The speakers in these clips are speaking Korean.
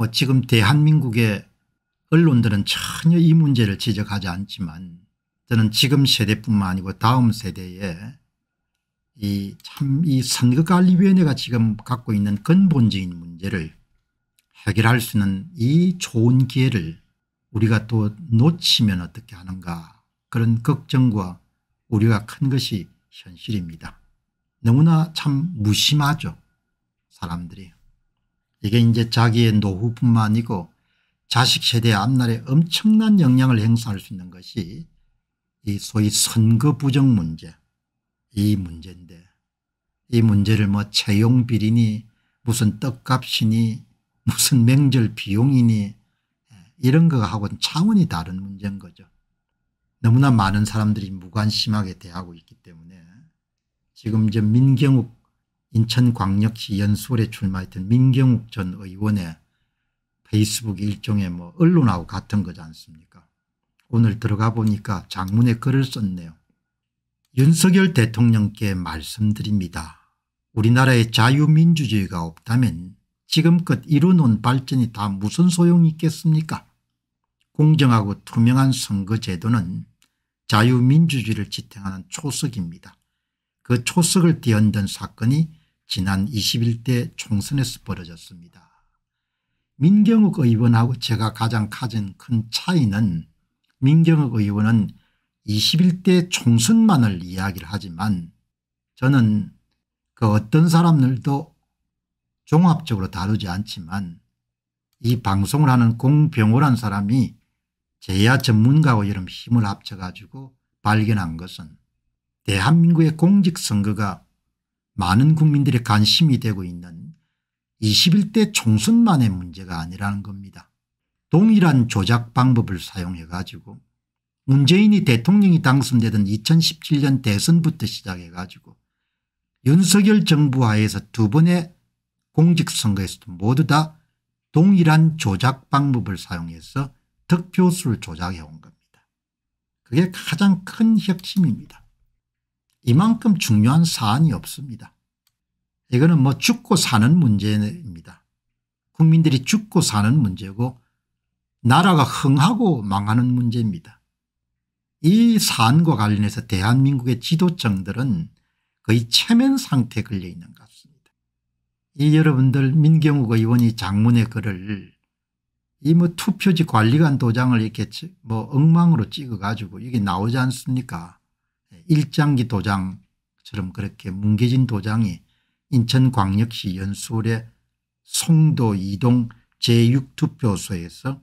뭐 지금 대한민국의 언론들은 전혀 이 문제를 지적하지 않지만 저는 지금 세대뿐만 아니고 다음 세대에 이참이 선거관리위원회가 지금 갖고 있는 근본적인 문제를 해결할 수 있는 이 좋은 기회를 우리가 또 놓치면 어떻게 하는가 그런 걱정과 우려가큰 것이 현실입니다. 너무나 참 무심하죠 사람들이. 이게 이제 자기의 노후뿐만 아니고 자식 세대 앞날에 엄청난 영향을 행사할 수 있는 것이 이 소위 선거 부정 문제 이 문제인데 이 문제를 뭐 채용 비리니 무슨 떡값이니 무슨 맹절 비용이니 예, 이런 거하고는 차원이 다른 문제인 거죠. 너무나 많은 사람들이 무관심하게 대하고 있기 때문에 지금 이 민경욱 인천광역시 연수원에 출마했던 민경욱 전 의원의 페이스북 일종의 뭐 언론하고 같은 거지 않습니까 오늘 들어가 보니까 장문의 글을 썼네요. 윤석열 대통령께 말씀드립니다. 우리나라에 자유민주주의가 없다면 지금껏 이뤄놓은 발전이 다 무슨 소용이 있겠습니까 공정하고 투명한 선거제도는 자유민주주의를 지탱하는 초석입니다. 그 초석을 뒤흔든 사건이 지난 21대 총선에서 벌어졌습니다. 민경욱 의원하고 제가 가장 가진 큰 차이는 민경욱 의원은 21대 총선만을 이야기를 하지만 저는 그 어떤 사람들도 종합적으로 다루지 않지만 이 방송을 하는 공병호란 사람이 제야 전문가와 이런 힘을 합쳐가지고 발견한 것은 대한민국의 공직선거가 많은 국민들의 관심이 되고 있는 21대 총선만의 문제가 아니라는 겁니다. 동일한 조작 방법을 사용해 가지고 문재인이 대통령이 당선되던 2017년 대선부터 시작해 가지고 윤석열 정부 하에서 두 번의 공직선거에서도 모두 다 동일한 조작 방법을 사용해서 득표수를 조작해 온 겁니다. 그게 가장 큰 혁신입니다. 이만큼 중요한 사안이 없습니다. 이거는 뭐 죽고 사는 문제입니다. 국민들이 죽고 사는 문제고 나라가 흥하고 망하는 문제입니다. 이 사안과 관련해서 대한민국의 지도층들은 거의 체면 상태에 걸려 있는 것 같습니다. 이 여러분들 민경욱 의원이 장문의 글을 이 뭐 투표지 관리관 도장을 이렇게 뭐 엉망으로 찍어가지고 이게 나오지 않습니까 일장기 도장처럼 그렇게 뭉개진 도장이 인천광역시 연수울의 송도 이동 제6투표소에서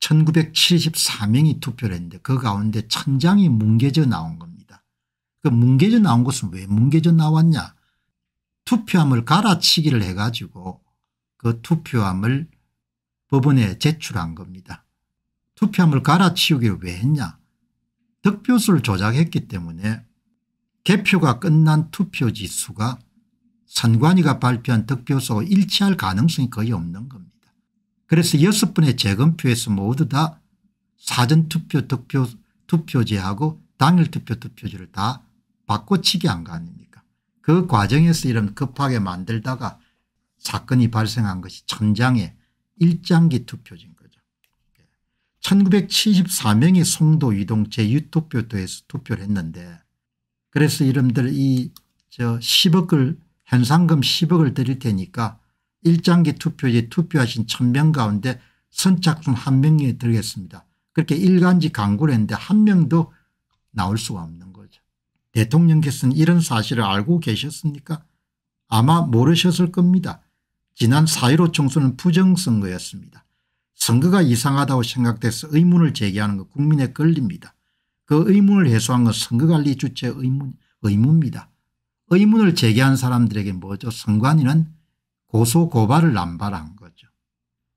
1974명이 투표를 했는데 그 가운데 천장이 뭉개져 나온 겁니다. 그 뭉개져 나온 것은 왜 뭉개져 나왔냐 투표함을 갈아치기를 해가지고 그 투표함을 법원에 제출한 겁니다. 투표함을 갈아치우기를 왜 했냐 득표수를 조작했기 때문에 개표가 끝난 투표지 수가 선관위가 발표한 득표수와 일치할 가능성이 거의 없는 겁니다. 그래서 여섯 분의 재검표에서 모두 다 사전투표 득표, 투표제하고 당일투표 투표제를 다 바꿔치기 한거 아닙니까 그 과정에서 이런 급하게 만들다가 사건이 발생한 것이 천장의 일장기 투표제입니다. 1974명이 송도 이동 제6투표소에서 투표를 했는데 그래서 네. 이름들 이 저 10억을 현상금 10억을 드릴 테니까 일장기 투표지 투표하신 1000명 가운데 선착순 한 명이 들겠습니다. 그렇게 일간지 광고를 했는데 한 명도 나올 수가 없는 거죠. 대통령께서는 이런 사실을 알고 계셨습니까? 아마 모르셨을 겁니다. 지난 4.15 총선은 부정선거였습니다. 선거가 이상하다고 생각돼서 의문을 제기하는 것 국민의 권리입니다. 그 의문을 해소한 건 선거관리 주체의 의문, 의무입니다. 의문을 제기한 사람들에게 뭐죠? 선관위는 고소고발을 남발한 거죠.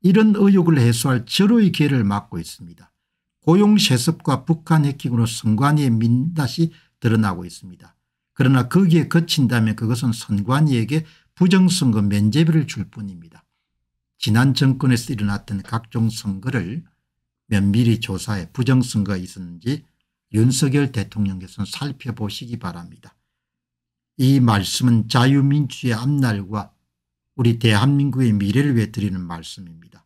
이런 의혹을 해소할 절호의 기회를 막고 있습니다. 고용세습과 북한 해킹으로 선관위의 민낯이 드러나고 있습니다. 그러나 거기에 그 거친다면 그것은 선관위에게 부정선거 면제비를 줄 뿐입니다. 지난 정권에서 일어났던 각종 선거를 면밀히 조사해 부정선거가 있었는지 윤석열 대통령께서는 살펴보시기 바랍니다. 이 말씀은 자유민주의 앞날과 우리 대한민국의 미래를 위해 드리는 말씀입니다.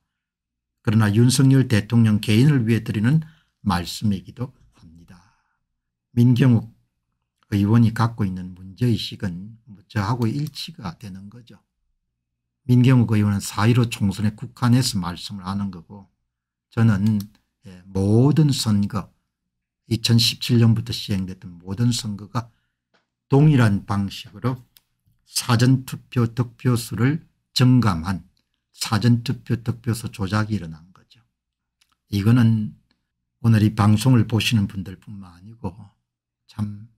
그러나 윤석열 대통령 개인을 위해 드리는 말씀이기도 합니다. 민경욱 의원이 갖고 있는 문제의식은 저하고 일치가 되는 거죠. 민경욱 의원은 4.15 총선에 국한해서 말씀을 하는 거고 저는 예, 모든 선거 2017년부터 시행됐던 모든 선거가 동일한 방식으로 사전투표 득표수를 증감한 사전투표 득표수 조작이 일어난 거죠. 이거는 오늘 이 방송을 보시는 분들 뿐만 아니고 참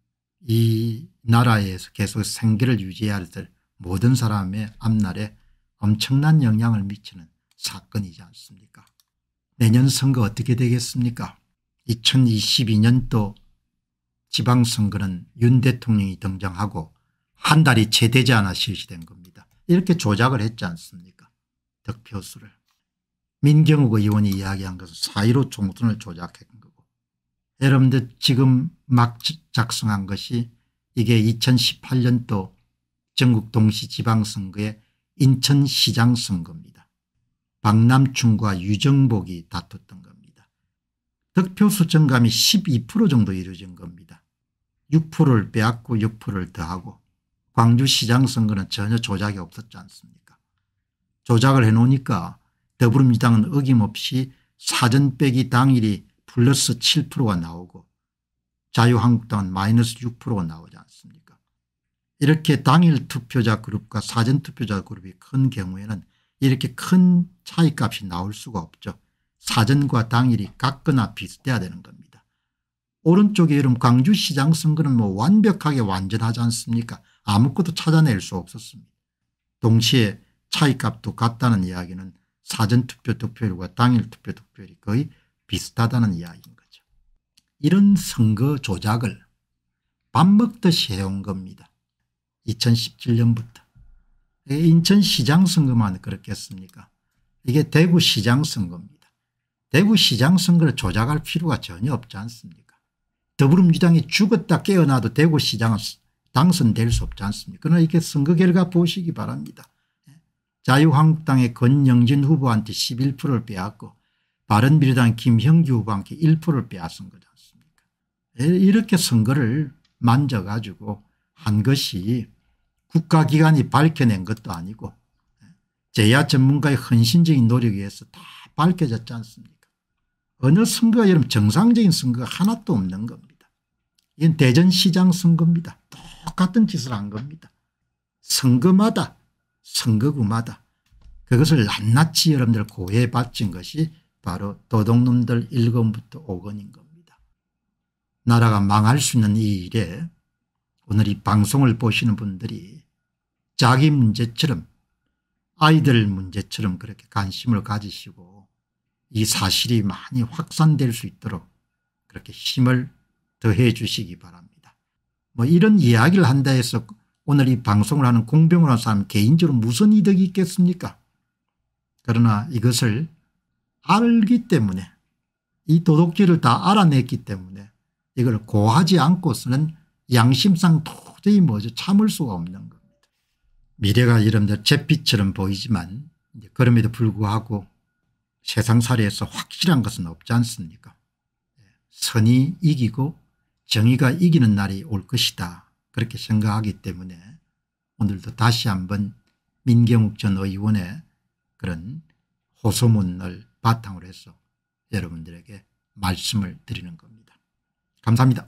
이 나라에서 계속 생계를 유지해야 될 모든 사람의 앞날에 엄청난 영향을 미치는 사건이지 않습니까 내년 선거 어떻게 되겠습니까 2022년도 지방선거는 윤 대통령이 등장하고 한 달이 채 되지 않아 실시된 겁니다. 이렇게 조작을 했지 않습니까 득표수를. 민경욱 의원이 이야기한 것은 4.15 총선을 조작한 거고 여러분들 지금 막 작성한 것이 이게 2018년도 전국 동시지방선거에 인천시장 선거입니다. 박남춘과 유정복이 다퉜던 겁니다. 득표 수정감이 12% 정도 이루어진 겁니다. 6%를 빼앗고 6%를 더하고 광주시장 선거는 전혀 조작이 없었지 않습니까 조작을 해놓으니까 더불어민주당은 어김없이 사전 빼기 당일이 플러스 7%가 나오고 자유한국당은 마이너스 6%가 나오지 않습니까 이렇게 당일 투표자 그룹과 사전 투표자 그룹이 큰 경우에는 이렇게 큰 차이값이 나올 수가 없죠. 사전과 당일이 같거나 비슷해야 되는 겁니다. 오른쪽에 이름 광주시장 선거는 뭐 완벽하게 완전하지 않습니까 아무것도 찾아낼 수 없었습니다. 동시에 차이값도 같다는 이야기는 사전투표 득표율과 당일 투표 득표율이 거의 비슷하다는 이야기인 거죠. 이런 선거 조작을 밥 먹듯이 해온 겁니다. 2017년부터. 인천시장 선거만 그렇겠습니까 이게 대구시장 선거입니다. 대구시장 선거를 조작할 필요가 전혀 없지 않습니까 더불어민주당이 죽었다 깨어나도 대구시장은 당선될 수 없지 않습니까 그러나 이게 선거 결과 보시기 바랍니다. 예? 자유한국당의 권영진 후보한테 11%를 빼앗고 바른미래당 김형규 후보한테 1%를 빼앗은 거지 않습니까 예, 이렇게 선거를 만져가지고 한 것이 국가기관이 밝혀낸 것도 아니고 제야 전문가의 헌신적인 노력에 의해서 다 밝혀졌지 않습니까 어느 선거가 여러분 정상적인 선거가 하나도 없는 겁니다. 이건 대전시장 선거입니다. 똑같은 짓을 한 겁니다. 선거마다 선거구마다 그것을 낱낱이 여러분들 고해 바친 것이 바로 도둑놈들 1권부터 5권인 겁니다. 나라가 망할 수 있는 이 일에 오늘 이 방송을 보시는 분들이 자기 문제처럼 아이들 문제처럼 그렇게 관심을 가지시고 이 사실이 많이 확산될 수 있도록 그렇게 힘을 더해 주시기 바랍니다. 뭐 이런 이야기를 한다 해서 오늘 이 방송을 하는 공병을 한 사람 개인적으로 무슨 이득이 있겠습니까 그러나 이것을 알기 때문에 이 도덕질을 다 알아냈기 때문에 이걸 고하지 않고서는 양심상 도저히 뭐죠 참을 수가 없는 거 미래가 이름대로 잿빛처럼 보이지만 그럼에도 불구하고 세상 사례에서 확실한 것은 없지 않습니까 선이 이기고 정의가 이기는 날이 올 것이다 그렇게 생각하기 때문에 오늘도 다시 한번 민경욱 전 의원의 그런 호소문을 바탕으로 해서 여러분들에게 말씀을 드리는 겁니다. 감사합니다.